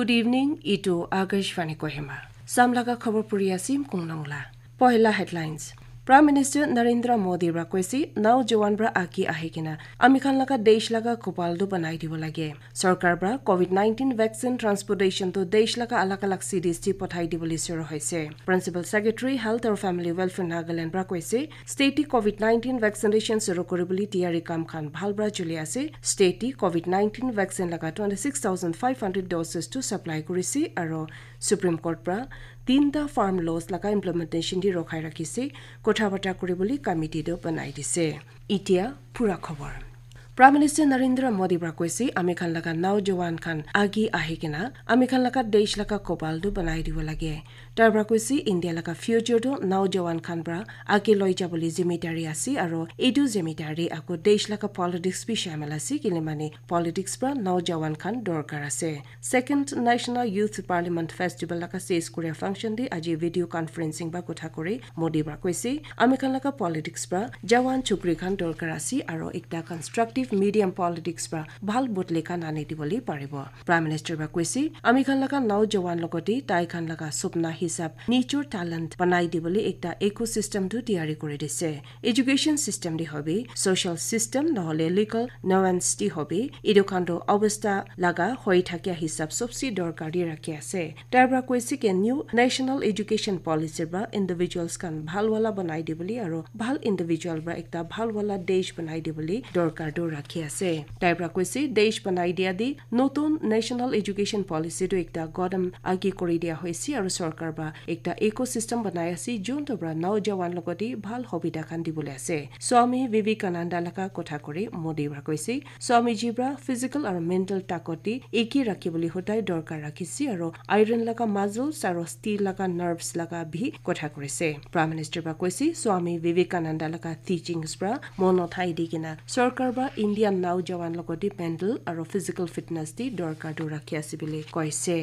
Good evening ইটো আকাশবাণী কহিমা চামলাগা খবৰ পুৰি আছিম কুংনংলা পহিলা হেডলাইনছ প্ৰাইম মিনিষ্টাৰ নৰেন্দ্ৰ মোদীৰ পৰা নাও জোৱান পৰা আঁকি আহি কিনা আমি খান লগা দেশ লগা কপালটো বনাই দিব লাগে চৰকাৰ পৰা কভিড নাইণ্টিন ভেকচিন ট্ৰান্সপৰ্টেশ্যনটো দেশ লগা আলাক আলাক চি পঠাই দিবলৈ চিঞৰ হৈছে প্ৰিন্সিপাল ছেক্ৰেটাৰী হেল্থ আৰু ফেমিলি ৱেলফেয়াৰ নাগালেণ্ড পৰা কৈছে ষ্টেটি কভিড নাইণ্টিন ভেকচিনেশ্যন চিৰ কৰিবলৈ তিয়াৰী কাম খান ভাল পৰা চলি আছে ষ্টেটি কভিড নাইণ্টিন ভেকচিন লগা twenty six thousand five hundred ড'জেছটো ছাপ্লাই কৰিছে আৰু সুপ্ৰিম কোৰ্ট পৰা তিনিটা ফাৰ্ম লজ লগা ইমপ্লিমেণ্টেশ্যন দি ৰখাই ৰাখিছে কথা বতৰা কৰিবলৈ কমিটিটো বনাই দিছে এতিয়া পূৰা খবৰ প্ৰাইম মিনিষ্টাৰ নৰেন্দ্ৰ মোদী পৰা কৈছে আমি খান লগা নাও জোৱান খান আগি আহি কিনা আমি খান লগা দেশ লগা কপালটো বনাই দিব লাগে তাৰ পৰা কৈছে ইণ্ডিয়া লগা ফিউচাৰটো নাও জোৱান খান পৰা আগে লৈ যাবলৈ জিম্মেদাৰী আছে আৰু এইটো জিম্মেদাৰী আকৌ দেশ লগা পলিটিক্স বি চামিল আছে কিন্তু মানে পলিটিক্স পৰা নাও জোৱান খান দৰকাৰ আছে second National Youth Parliament Festival লগা চেজ কোৰিয়া ফাংচন দি আজি ভিডিঅ' কনফাৰেন্সিং বা কথা কৰি মোদী পৰা কৈছে আমি খান লগা পলিটিক্স পৰা জোৱান চুকুৰি খান দৰকাৰ আছে আৰু একটা কনষ্ট্ৰাকটিভ ৰিলিফ মিডিয়াম পলিটিক্স বা ভাল বুট লেখা নানি দিবলৈ পাৰিব প্ৰাইম মিনিষ্টাৰ বা কৈছে আমি খান লগা নও জোৱান লগতে তাই খান লগা স্বপ্না হিচাপ নিজৰ টেলেণ্ট বনাই দিবলৈ এটা ইকো চিষ্টেমটো তৈয়াৰ কৰি দিছে এডুকেশ্যন চিষ্টেম দি হবি ছচিয়েল চিষ্টেম নহলে লিগেল নোৱেন্স দি হবি ইডো খাণ্ড অৱস্থা লগা হৈ থাকে হিচাপ চবচে দৰকাৰী ৰাখি আছে তাৰ পৰা কৈছে কে নিউ নেশ্যনেল এডুকেশ্যন পলিচিৰ পৰা ইণ্ডিভিজুৱেলছ খান ভাল ৱালা বনাই দিবলৈ আৰু ভাল ইণ্ডিভিজুৱেল বা এটা ভাল ৱালা দেশ বনাই দিবলৈ দৰকাৰ ৰাখে ৰাখি আছে তাইৰ পৰা কৈছে দেশ বনাই দিয়া দি নতুন নেশ্যনেল এডুকেশ্যন পলিচিটো একটা গদম আগি কৰি দিয়া হৈছে আৰু চৰকাৰ বা একটা ইক' বনাই আছে যোনটো পৰা নৱজোৱান লগতে ভাল সুবিধা খান দিবলৈ আছে স্বামী বিবেকানন্দা লাকা কথা কৰি মোদীৰ পৰা কৈছে স্বামীজীৰ পৰা ফিজিকেল আৰু মেণ্টেল তাকতি একেই ৰাখিবলৈ সদায় দৰকাৰ ৰাখিছে আৰু আইৰন লগা মাজলছ আৰু ষ্টীল লগা নাৰ্ভছ লগা ভি কথা কৰিছে প্ৰাইম মিনিষ্টাৰ পৰা কৈছে স্বামী বিবেকানন্দা লগা টিচিংছ পৰা মনত আই দি কিনা চৰকাৰ বা ইণ্ডিয়ান নাও জোৱান লগতে মেণ্টেল আৰু ফিজিকেল ফিটনেছ দি দৰকাৰটো ৰাখি আছে বুলি কৈছে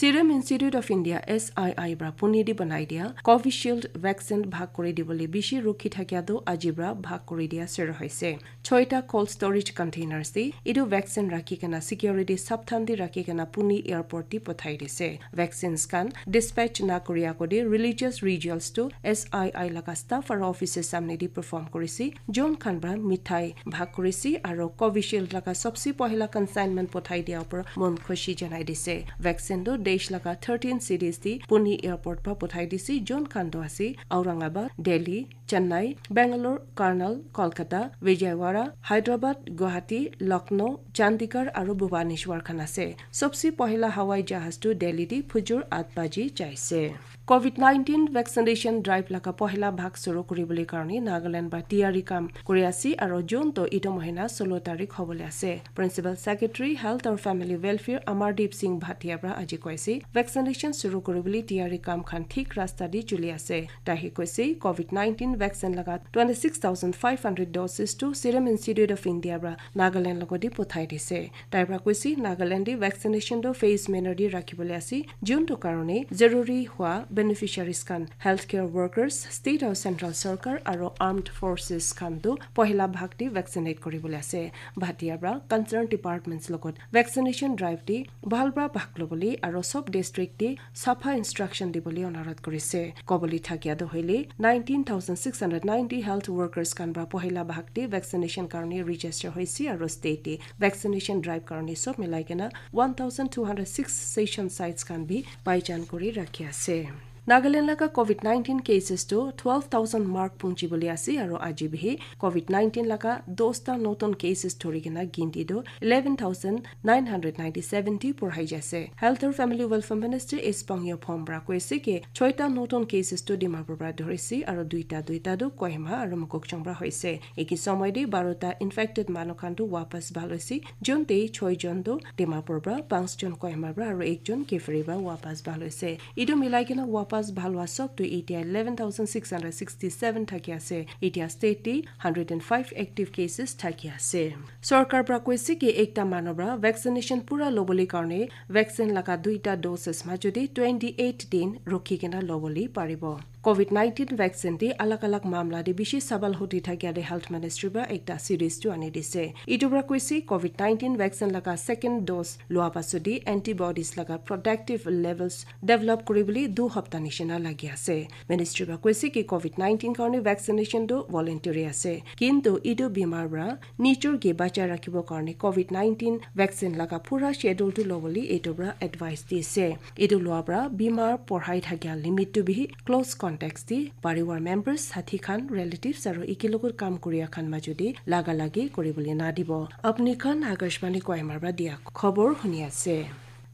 Serum Institute of India S I আইৰ পৰা পুনেদি বনাই দিয়া কভিশ্বিল্ড ভেকচিন ভাগ কৰি দিবলৈ বেছি ৰখি থাকিয়াতো আজিৰ পৰা ভাগ কৰি দিয়া চিৰ হৈছে ছয়টা কল্ড ষ্টৰেজ কণ্টেইনাৰ দি এইটো ভেকচিন ৰাখি কেনা ছিকিউৰিটি চাপথান দি ৰাখি কেনা পুনে এয়াৰপৰ্ট দি পঠাই দিছে ভেকচিন স্কান ডিছপেচ না কৰি আগতে ৰিলিজিয়াছ ৰিজুৱেলছটো এছ আই আই লগা ষ্টাফ আৰু অফিচৰ চামনে দি পাৰফৰ্ম কৰিছে জোন খান পৰা মিঠাই ভাগ কৰিছে আৰু কভিশ্বিল্ড লগা চবচে পহিলা কনচাইনমেণ্ট পঠাই দিয়াৰ ওপৰত মন খুচি জনাই দিছে ভেকচিনটো দেশ লগা থাৰ্টিন চিটিজ দি পুনি এয়াৰপৰ্ট পা পঠাই দিছে যোন কাণ্ড আছে ঔৰংগাবাদ দিল্লী চেন্নাই বেংগালোৰ কৰ্নাল কলকাতা বিজয়ৱাড়া হায়দ্ৰাবাদ গুৱাহাটী লক্ষ্ণৌ চান্দিগড় আৰু ভুবনেশ্বৰ আছে সবচে পহিলা হাৱাই জাহাজটো দিল্লি দি ফুজুৰ আতবাজি যাইছে কোভিড নাইন্টিন ভেকচিনেশ্যন ড্ৰাইভ লাগা পহিলা ভাগ চুৰু কৰিবলৈ কাৰণে নাগালেণ্ড বা তিয়াৰী কাম কৰি আছে আৰু জুন তো ইটো মহিনা ষোল্ল তাৰিখ হবলৈ আছে প্ৰিন্সিপাল ছেক্ৰেটাৰী হেল্থ আৰু ফেমিলি ৱেলফেয়াৰ অমৰদ্বীপ সিং ভাটিয়াৰ পৰা আজি কৈছে ভেকচিনেশ্যন চুৰু কৰিবলৈ তিয়াৰী কাম খান ঠিক ৰাস্তা দি চলি আছে তাই কৈছে কোভিড নাইণ্টিন भ्याक्सिन लगायत twenty six thousand five hundred doses to Serum Institute of India र नागाल्यान्ड लगति পঠাই দিছে তাৰ পৰা কৈছে নাগালেণ্ডে ভেকচিনেশ্যনটো ফেচ মেনেদি ৰাখিবলৈ আছে যোনটো কাৰণে জৰুৰী হোৱা বেনিফিচিয়াৰিজ খান হেল্থ কেয়াৰ ৱৰ্কাৰ্ছ ষ্টেট আৰু চেণ্ট্ৰেল চৰকাৰ আৰু আৰ্মড ফৰ্চেছ খানটো পহিলা ভাগ দি ভেকচিনেট কৰিবলৈ আছে ভাটিয়াৰ পৰা কনচাৰ্ণ ডিপাৰ্টমেণ্টছ লগত ভেকচিনেশ্যন ড্ৰাইভ দি ভাল পৰা ভাগ ল'বলৈ আৰু চব ডিষ্ট্ৰিক্ট দি চাফা ইনষ্ট্ৰাকশ্যন দিবলৈ অনুৰোধ কৰিছে কবলি থাকিয়াদ হ'লে nineteen six hundred ninety health workers কানবা পহিলা বাহাকটি ভেকচিনেশ্যন কাৰণে ৰেজিষ্টাৰ হৈছে আৰু ষ্টেটে ভেকচিনেশ্যন ড্ৰাইভ কাৰণে চব মিলাই কিনে one thousand two hundred six session sites কান বি পাইজান নাগালেণ্ড নাগালেণ্ডলৈকে কভিড নাইণ্টিন কেচেছটো টুৱেল্ভ থাউজেণ্ড মাৰ্ক পুঞ্জি বুলি আছে আৰু আজি বিহি কভিড নাইণ্টিনলৈকে দহটা নতুন কেচেছ ধৰি কিনে গিন্তিটো eleven thousand nine hundred ninety seventy পঢ়াই যাছে হেল্থ আৰু ফেমিলি ৱেলফেয়াৰ মিনিষ্ট্ৰী ইছপাঙীয় ফৰ্মৰা কৈছে কি ছয়টা নতুন কেচেছটো ডিমাপুৰ পৰা ধৰিছে আৰু দুইটা দুইটাটো কহিমা আৰু মুকুকচংৰা হৈছে একে সময়তে বাৰটা ইনফেক্টেড মানুহ মানুহখনটো ৱাপাছ ভাল হৈছে যোনতে ছয়জনটো ডিমাপুৰ পৰা পাঁচজন কহিমাৰ পৰা আৰু একজন কেফেৰীৰ পৰা ৱাপাছ ভাল হৈছে ইটো মিলাই কিনে ৱাপ পাছ ভাল হোৱা ষ্টকটো এতিয়া eleven thousand six hundred sixty seven থাকি আছে এতিয়া ষ্টেটি hundred and five active cases থাকি আছে চৰকাৰৰ পৰা কৈছে কি একটা মানৰ পৰা ভেকচিনেশ্যন পূৰা ল'বলৈ কাৰণে ভেকচিন লগা দুইটা ড'জেছ মাজতে টুৱেণ্টি এইট দিন ৰখি কেনে ল'বলৈ পাৰিব কোভিড নাইণ্টিন ভেকচিন দি আলাক আলাক মামলা দি বেছি সবল হতি থাকিয়া দে হেলথ মিনিষ্ট্ৰীৰ পৰা এটা চিৰিজটো আনি দিছে ইটোৰ কৈছে কোভিড নাইণ্টিন ভেকচিন লগা ছেকেণ্ড ড'জ লোৱাৰ পাছতে এণ্টিবডিজ লগা প্ৰটেক্টিভ লেভেলছ ডেভেলপ কৰিবলৈ দুসপ্তাহ নিচিনা লাগি আছে মিনিষ্ট্ৰীৰ পৰা কৈছে কি কোভিড নাইণ্টিন কাৰণে ভেকচিনেশ্যনটো ভলেণ্টিয়াৰী আছে কিন্তু ইটো বেমাৰৰ পৰা নিজৰ গে বাচাই ৰাখিবৰ কাৰণে কোভিড নাইণ্টিন ভেকচিন লগা পুৰা শ্বেডুলটো ল'বলৈ এইটোৰ পৰা এডভাইচ দিছে এইটো লোৱাৰ পৰা বীমাৰ পঢ়াই থাকিয়া লিমিটটো বিহি ক্ল'জ কৰে কণ্টেক্ট দি পাৰিৱাৰ মেম্বাৰ্ছ সাথীখন ৰেলেটিভছ আৰু একেলগত কাম কৰি এখন মাজুদি লাগালাগি কৰিবলৈ নাদিব আপুনিখন আকাশবাণী কয়মাৰ দিয়া খবৰ শুনি আছে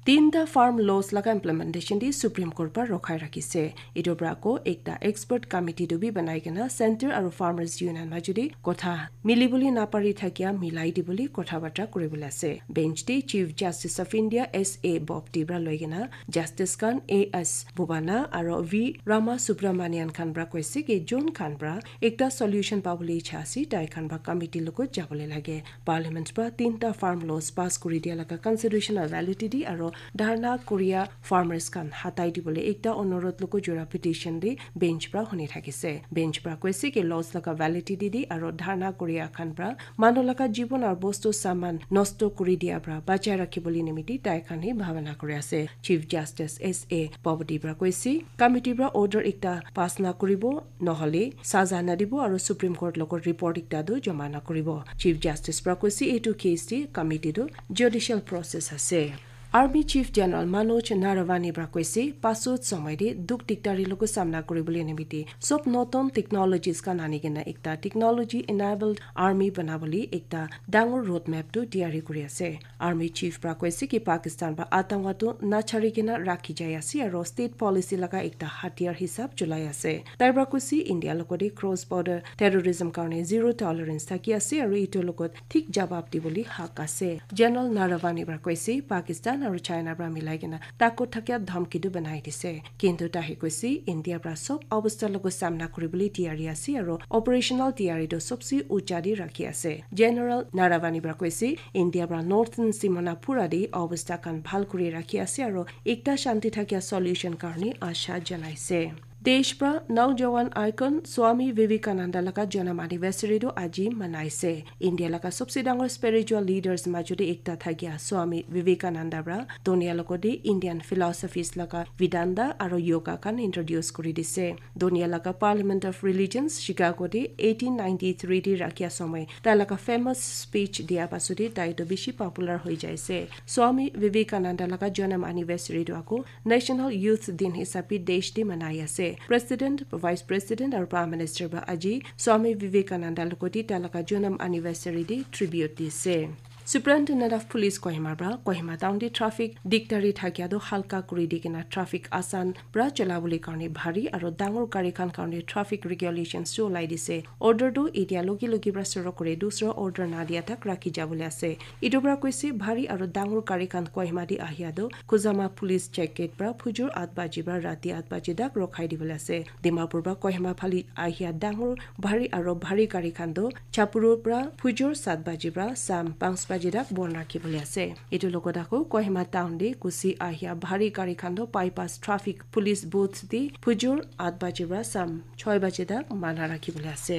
তিনিটা ফাৰ্ম লজ লগা ইমপ্লিমেণ্টেশ্যন দি সুপ্ৰিম কোৰ্টৰ পৰা ৰখাই ৰাখিছে এইটোৰ পৰা আকৌ একটা কমিটি ডুবি বনাই কেনে চেণ্টাৰ আৰু ফাৰ্মাৰ্ছ ইউনিয়ন মাজুলী কথা মিলি বুলি থাকিয়া মিলাই দিবলৈ কথা বাৰ্তা কৰিবলৈ আছে bench the chief justice of India S A Bobde লৈ কেনে জাষ্টিছ খান এ এছ ভুৱানা আৰু ভি ৰামা খান খানবৰা কৈছে কি যোন খানবৰা একটা চলিউশ্যন পাবলৈ ইচ্ছা আছে তাই খান খানবা কমিটিৰ লগত যাবলৈ লাগে পাৰ্লিমেণ্টৰ পৰা তিনিটা ফাৰ্ম লজ পাছ কৰি দিয়া লগা কনচিডাৰেশ্যনৰ ভেলিডিটি আৰু ধাৰণা কোৰিয়া ফাৰ্মাৰ্ছ খান হাতাই দিবলৈ একটা অনুৰোধ লোক জোৰা পিটিশ্যন দি বেঞ্চ পৰা শুনি থাকিছে বেঞ্চ পৰা কৈছে কি লজ লগা ভেলিডিটি দি আৰু ধাৰণা কোৰিয়া খান পৰা মানুহ লগা জীৱন আৰু বস্তু চামান নষ্ট কৰি দিয়াৰ পৰা বাচাই ৰাখিবলৈ নিমিতি তাই খানে ভাৱনা কৰি আছে চিফ জাষ্টিছ এছ এ পৱতীৰ পৰা কৈছে কমিটিৰ পৰা অৰ্ডাৰ একটা পাছ নকৰিব নহলে চাজা নাদিব আৰু সুপ্ৰিম কোৰ্টৰ লগত ৰিপৰ্ট একটাদো জমা নকৰিব চিফ জাষ্টিছ পৰা কৈছে এইটো কেছ দি কমিটিটো জুডিচিয়েল প্ৰচেছ আছে আৰ্মি চীফ জেনেৰেল মনোজ নাৰৱানীবোৰ কৈছে পাছত সময়ৰে দুখ দিগদাৰীৰ লগত চামনা কৰিবলৈ নিমিত্তে চব নতুন টেকনলজিছ কাৰণ আনি কিনে এটা টেকনলজি এনাইবল্ড আৰ্মি বনাবলৈ এটা ডাঙৰ ৰোড মেপটো তিয়াৰী কৰি আছে আৰ্মি চিফৰা কৈছে কি পাকিস্তান বা আতংকটো নাচাৰি কিনে ৰাখি যায় আছে আৰু ষ্টেট পলিচি লগা এটা হাতিয়াৰ হিচাপ চলাই আছে তাৰপৰা কৈছে ইণ্ডিয়া লগতে ক্ৰছ বৰ্ডাৰ টেৰৰিজম কাৰণে জিৰ' টলাৰেঞ্চ থাকি আছে আৰু ইটো লগত ঠিক জবাব দিবলৈ হাক আছে জেনেৰেল নাৰৱানী নাৰৱানীবোৰ কৈছে পাকিস্তান ইৰাণ আৰু চাইনাৰ পৰা মিলাই কিনে তাকো থাকে ধমকিটো বনাই দিছে কিন্তু তাহে কৈছে ইণ্ডিয়াৰ পৰা চব অৱস্থাৰ লগত চামনা কৰিবলৈ তিয়াৰী আছে আৰু অপাৰেশ্যনেল তিয়াৰীটো চবচে উজ্জা ৰাখি আছে জেনেৰেল নাৰাবাণী পৰা কৈছে ইণ্ডিয়াৰ পৰা নৰ্থাৰ্ণ চিমনা পুৰা দি অৱস্থা কাণ ভাল কৰি ৰাখি আছে আৰু একতা শান্তি থাকে চলিউচন কাৰণে আশা জনাইছে দেশপ্ৰা নৱজোৱান আইকন স্বামী বিবেকানন্দ লগা জনম এনিভাৰ্চাৰীটো আজি মনাইছে ইণ্ডিয়া লগা সবচে ডাঙৰ স্পিৰিচুৱেল লিডাৰ্ছ মাজতে একতা থাকিয়া স্বামী বিবেকানন্দ ৰা দুনিয়া লগতে ইণ্ডিয়ান ফিলচফিজ লগা বিদান্দ আৰু য়োগা কান ইণ্ট্ৰডিউচ কৰি দিছে দুনিয়া লগা পাৰ্লিমেণ্ট অফ ৰিলিজনচ শিকাগতে এইটিন নাইণ্টি থ্ৰীদি ৰাখিয়া সময় তেওঁলোকা ফেমাছ স্পীচ দিয়া পাছতে তাইটো বেছি পপুলাৰ হৈ যাইছে স্বামী বিবেকানন্দ লগা জনম এনিভাৰ্চাৰীটো আকৌ নেশ্যনেল ইউথ দিন হিচাপে দেশ দি মনাই আছে প্ৰেচিডেণ্ট ভাইচ প্ৰেচিডেণ্ট আৰু প্ৰাইম মিনিষ্টাৰ বা আজি স্বামী বিবেকানন্দ লোকটি তেওঁলোকৰ জনম এনিভাৰ্চাৰী দি ট্ৰিবিউট দিছে সুপ্ৰিন্টেন্ডেন্ট অফ পুলিশ কহিমাৰ কহিমা টাউন দি ট্ৰাফিক দিগদাৰী থাকি আদো হালকা কৰি দি কিনা ট্ৰাফিক আচান পৰা চলা বুলি কাৰণে ভাৰী আৰু ডাঙৰ গাড়ীখন কাৰণে ট্ৰাফিক ৰেগুলেশ্যনছো ওলাই দিছে অৰ্ডাৰটো এতিয়া লগি লগি পৰা চুৰ কৰি দুচৰ অৰ্ডাৰ না দিয়া তাক ৰাখি যাবলৈ আছে ইটোৰ পৰা কৈছে ভাৰী আৰু ডাঙৰ গাড়ীখন কহিমা দি আহি আদো খুজামা পুলিচ চেক গেট পৰা ফুজুৰ আঠ বাজি বা ৰাতি আঠ বাজি তাক ৰখাই দিবলৈ আছে ডিমাপুৰ পৰা কহিমা ফালি আহি ডাঙৰ ভাৰী আৰু ভাৰী গাড়ীখন দো চাপুৰৰ পৰা ফুজুৰ সাত বাজি পৰা চাম পাঁচ গাড়ী ডাক ৰাখিবলৈ আছে এইটোৰ লগতে আকৌ কহিমা টাউন দি গুচি আহি ভাৰী গাড়ী খান্দ bypass traffic police booth the ফুজুৰ আঠ বাজিৰ পৰা চাম ছয় বাজি ডাক মানা ৰাখিবলৈ আছে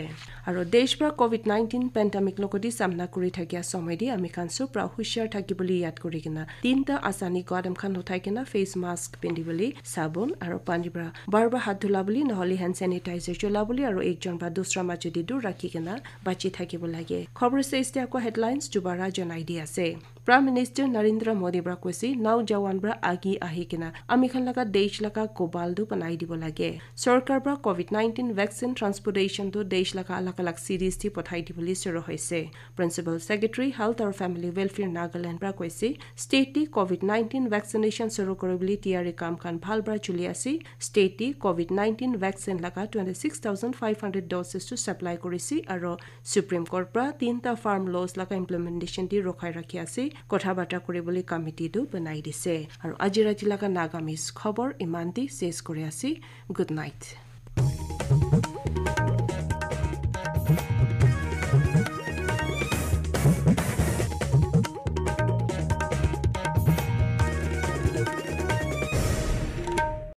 আৰু দেশ পৰা কভিড নাইণ্টিন পেণ্ডামিক লগতে চামনা কৰি থকা সময় দি আমি খানছো পৰা হুচিয়াৰ থাকিবলৈ ইয়াত কৰি কিনা তিনিটা আছানি গোৱাদম খান উঠাই কিনা ফেচ মাস্ক পিন্ধিবলৈ চাবোন আৰু পানীৰ পৰা বাৰ বাৰ হাত ধুলা বুলি নহ'লে হেণ্ড চেনিটাইজাৰ চলা বুলি আৰু একজন বা দুচৰা মাজেদি দূৰ ৰাখি কিনা বাচি থাকিব লাগে খবৰ চেষ্টে আকৌ হেডলাইনছ দুবাৰ জনাব IDSA. Prime minister Narendra Modi পৰা কৈছে নাও জৱান পৰা আগি আহি কিনে আমি খান লগা দেশ লগা গোবালটো বনাই দিব লাগে চৰকাৰ পৰা কভিড নাইণ্টিন ভেকচিন ট্ৰান্সপৰ্টেশ্যনটো দেশ লগা আলাক আলাক চিৰিজ দি পঠাই দিবলৈ চৰ হৈছে প্ৰিন্সিপাল ছেক্ৰেটাৰী হেল্থ আৰু ফেমিলি ৱেলফেয়াৰ নাগালেণ্ড পৰা কৈছে ষ্টেটটি কভিড নাইণ্টিন ভেকচিনেশ্যন চৰু কৰে বুলি তিয়াৰী কাম খান ভাল পৰা চলি আছে ষ্টেটটি কভিড নাইণ্টিন ভেকচিন লাগা twenty six thousand five hundred ড'জেছটো ছাপ্লাই কৰিছে আৰু সুপ্ৰিম কোৰ্ট পৰা তিনিটা ফাৰ্ম লজ লগা ইমপ্লিমেণ্টেশ্যন দি ৰখাই ৰাখি আছে কথা বাৰ্তা কৰিবলৈ কমিটিটো বনাই দিছে আৰু আজি ৰাতি লগা নাগামিজ খবৰ ইমানতে শেষ কৰি আছি গুড নাইট